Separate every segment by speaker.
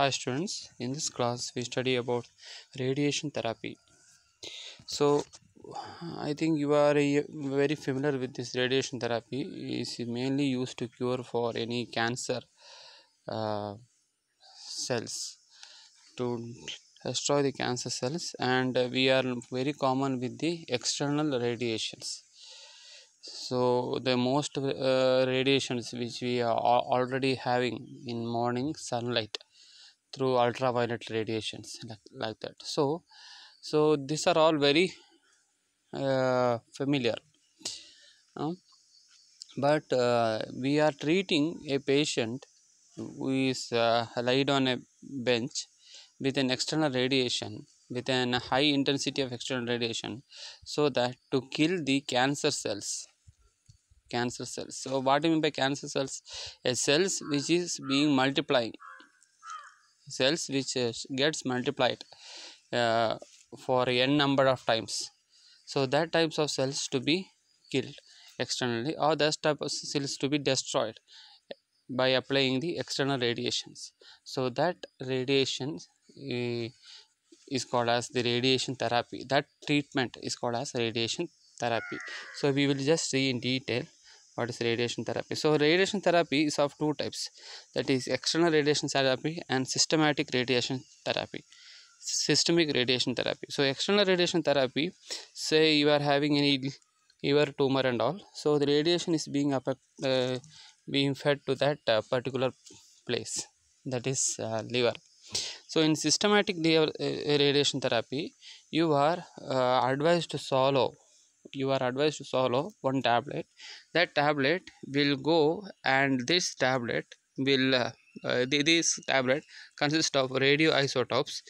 Speaker 1: Hi students, in this class we study about radiation therapy. So I think you are very familiar with this radiation therapy. It is mainly used to cure for any cancer uh, cells to destroy the cancer cells and we are very common with the external radiations so the most uh, radiations which we are already having in morning sunlight through ultraviolet radiations like, like that so so these are all very uh, familiar uh, but uh, we are treating a patient who is uh, laid on a bench with an external radiation with an high intensity of external radiation so that to kill the cancer cells cancer cells so what do you mean by cancer cells a cells which is being multiplying cells which uh, gets multiplied uh, for n number of times so that types of cells to be killed externally or that type of cells to be destroyed by applying the external radiations so that radiation uh, is called as the radiation therapy that treatment is called as radiation therapy so we will just see in detail what is radiation therapy so radiation therapy is of two types that is external radiation therapy and systematic radiation therapy systemic radiation therapy so external radiation therapy say you are having any liver tumor and all so the radiation is being affect, uh, being fed to that uh, particular place that is uh, liver so in systematic liver, uh, radiation therapy you are uh, advised to swallow you are advised to swallow one tablet that tablet will go and this tablet will uh, uh, this tablet consists of radioisotopes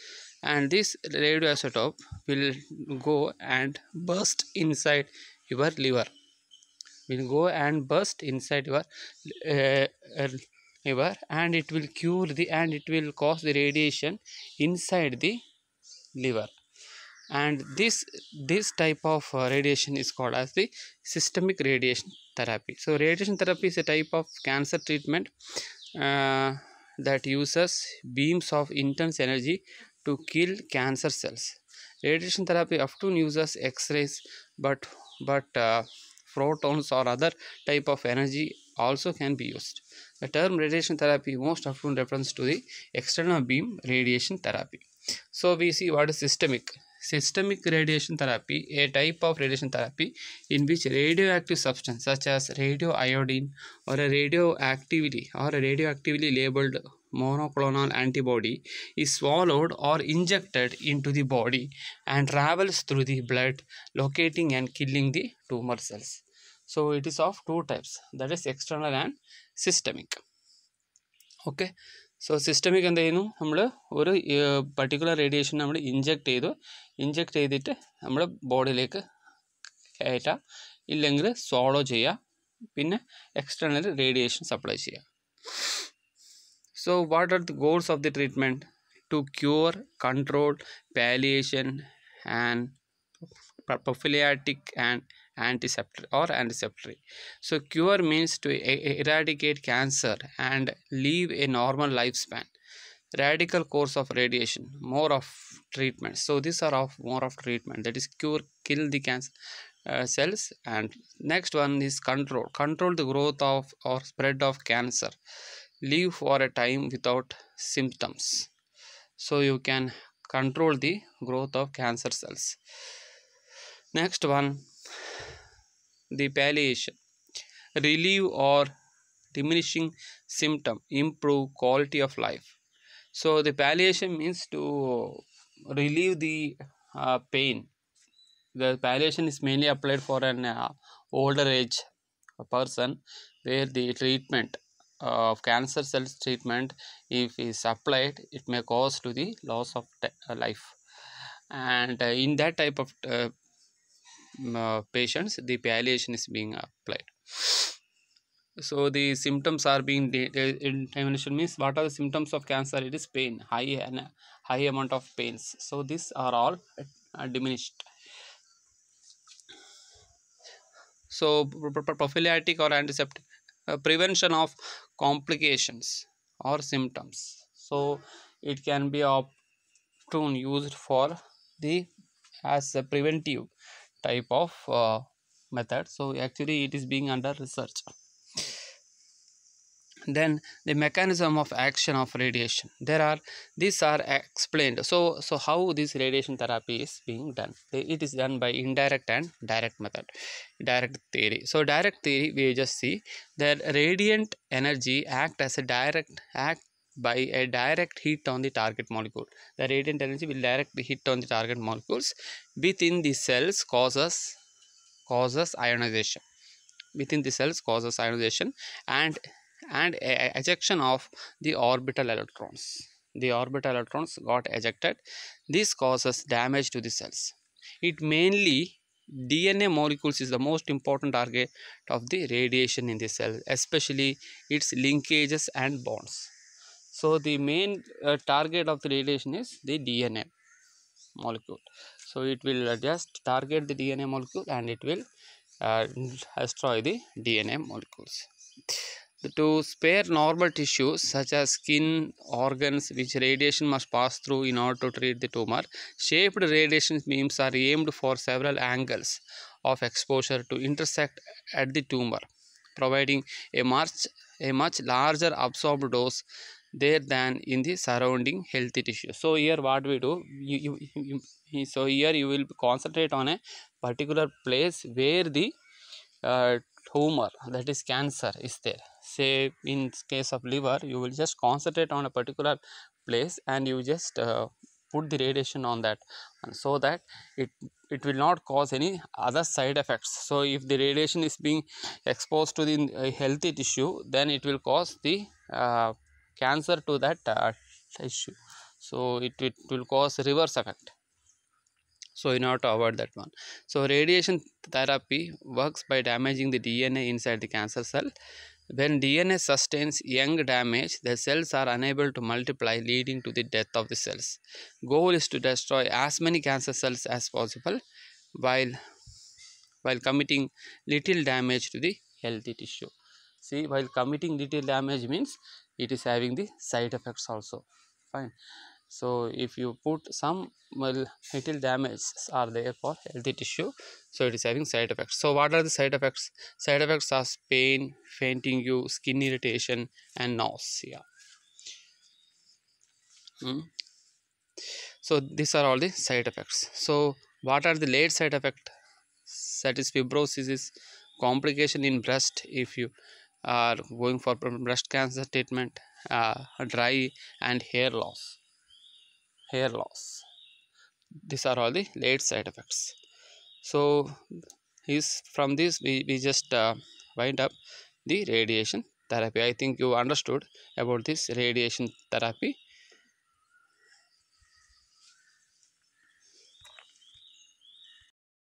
Speaker 1: and this radioisotope will go and burst inside your liver will go and burst inside your uh, uh liver and it will cure the and it will cause the radiation inside the liver and this this type of uh, radiation is called as the systemic radiation therapy so radiation therapy is a type of cancer treatment uh, that uses beams of intense energy to kill cancer cells radiation therapy often uses x-rays but but uh, protons or other type of energy also can be used the term radiation therapy most often refers to the external beam radiation therapy so we see what is systemic Systemic radiation therapy, a type of radiation therapy in which radioactive substance such as radioiodine or a radioactively or a radioactively labeled monoclonal antibody is swallowed or injected into the body and travels through the blood, locating and killing the tumor cells. So it is of two types that is external and systemic. Okay. So systemic എന്ത് ചെയ്യുന്നു നമ്മൾ ഒരു particular radiation നമ്മൾ inject ചെയ്തു inject ചെയ്തിട്ട് നമ്മൾ ബോഡിയിലേക്ക് കയറ്റാം ഇല്ലെങ്കിൽ സോളോ ചെയ്യാം പിന്നെ എക്സ്റ്റേണൽ റേഡിയേഷൻ സപ്ലൈ ചെയ്യാം so what are the goals of the treatment to cure control palliation and prophylactic and antiseptic or antiseptic. So cure means to eradicate cancer and live a normal lifespan. Radical course of radiation, more of treatment. So these are of more of treatment. That is cure, kill the cancer uh, cells. And next one is control. Control the growth of or spread of cancer. Live for a time without symptoms. So you can control the growth of cancer cells. Next one the palliation relieve or diminishing symptom improve quality of life so the palliation means to relieve the uh, pain the palliation is mainly applied for an uh, older age person where the treatment uh, of cancer cells treatment if is applied it may cause to the loss of life and uh, in that type of uh, uh, patients the palliation is being applied so the symptoms are being diminution means what are the symptoms of cancer it is pain high and high amount of pains so these are all uh, diminished so prophylactic or antiseptic uh, prevention of complications or symptoms so it can be often used for the as a preventive type of uh, method so actually it is being under research then the mechanism of action of radiation there are these are explained so so how this radiation therapy is being done it is done by indirect and direct method direct theory so direct theory we just see that radiant energy act as a direct act by a direct hit on the target molecule. The radiant energy will direct hit on the target molecules within the cells causes causes ionization. Within the cells causes ionization and and ejection of the orbital electrons. The orbital electrons got ejected. This causes damage to the cells. It mainly DNA molecules is the most important target of the radiation in the cell, especially its linkages and bonds. So the main uh, target of the radiation is the DNA molecule. So it will just target the DNA molecule and it will uh, destroy the DNA molecules. To spare normal tissues such as skin, organs which radiation must pass through in order to treat the tumor, shaped radiation beams are aimed for several angles of exposure to intersect at the tumor, providing a much, a much larger absorbed dose there than in the surrounding healthy tissue so here what we do you, you, you so here you will concentrate on a particular place where the uh, tumor that is cancer is there say in case of liver you will just concentrate on a particular place and you just uh, put the radiation on that and so that it it will not cause any other side effects so if the radiation is being exposed to the uh, healthy tissue then it will cause the uh, cancer to that uh, tissue so it, it will cause reverse effect so in order to avoid that one so radiation therapy works by damaging the dna inside the cancer cell when dna sustains young damage the cells are unable to multiply leading to the death of the cells goal is to destroy as many cancer cells as possible while while committing little damage to the healthy tissue see while committing little damage means it is having the side effects also fine so if you put some well little damage are there for healthy tissue so it is having side effects so what are the side effects side effects are pain fainting you skin irritation and nausea mm. so these are all the side effects so what are the late side effects that is fibrosis is complication in breast if you are going for breast cancer treatment uh, dry and hair loss hair loss these are all the late side effects so is from this we, we just uh, wind up the radiation therapy i think you understood about this radiation therapy